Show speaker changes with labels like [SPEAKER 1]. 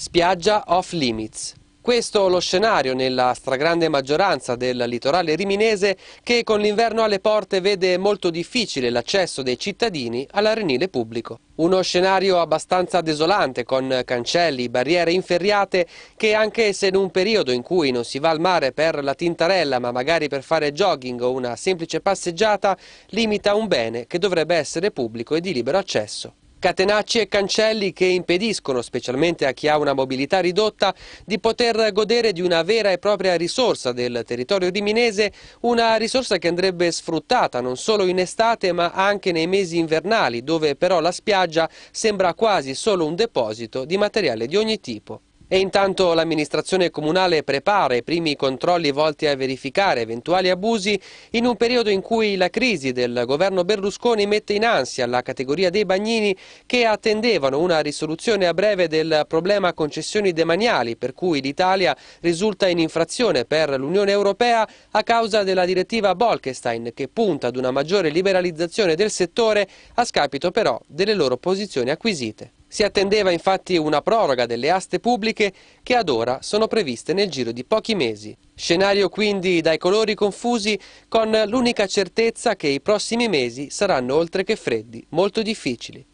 [SPEAKER 1] Spiaggia off limits. Questo lo scenario nella stragrande maggioranza del litorale riminese che con l'inverno alle porte vede molto difficile l'accesso dei cittadini all'arenile pubblico. Uno scenario abbastanza desolante con cancelli, barriere inferriate che anche se in un periodo in cui non si va al mare per la tintarella ma magari per fare jogging o una semplice passeggiata limita un bene che dovrebbe essere pubblico e di libero accesso. Catenacci e cancelli che impediscono, specialmente a chi ha una mobilità ridotta, di poter godere di una vera e propria risorsa del territorio riminese, una risorsa che andrebbe sfruttata non solo in estate ma anche nei mesi invernali, dove però la spiaggia sembra quasi solo un deposito di materiale di ogni tipo. E intanto l'amministrazione comunale prepara i primi controlli volti a verificare eventuali abusi in un periodo in cui la crisi del governo Berlusconi mette in ansia la categoria dei bagnini che attendevano una risoluzione a breve del problema concessioni demaniali per cui l'Italia risulta in infrazione per l'Unione Europea a causa della direttiva Bolkestein che punta ad una maggiore liberalizzazione del settore a scapito però delle loro posizioni acquisite. Si attendeva infatti una proroga delle aste pubbliche che ad ora sono previste nel giro di pochi mesi. Scenario quindi dai colori confusi con l'unica certezza che i prossimi mesi saranno oltre che freddi, molto difficili.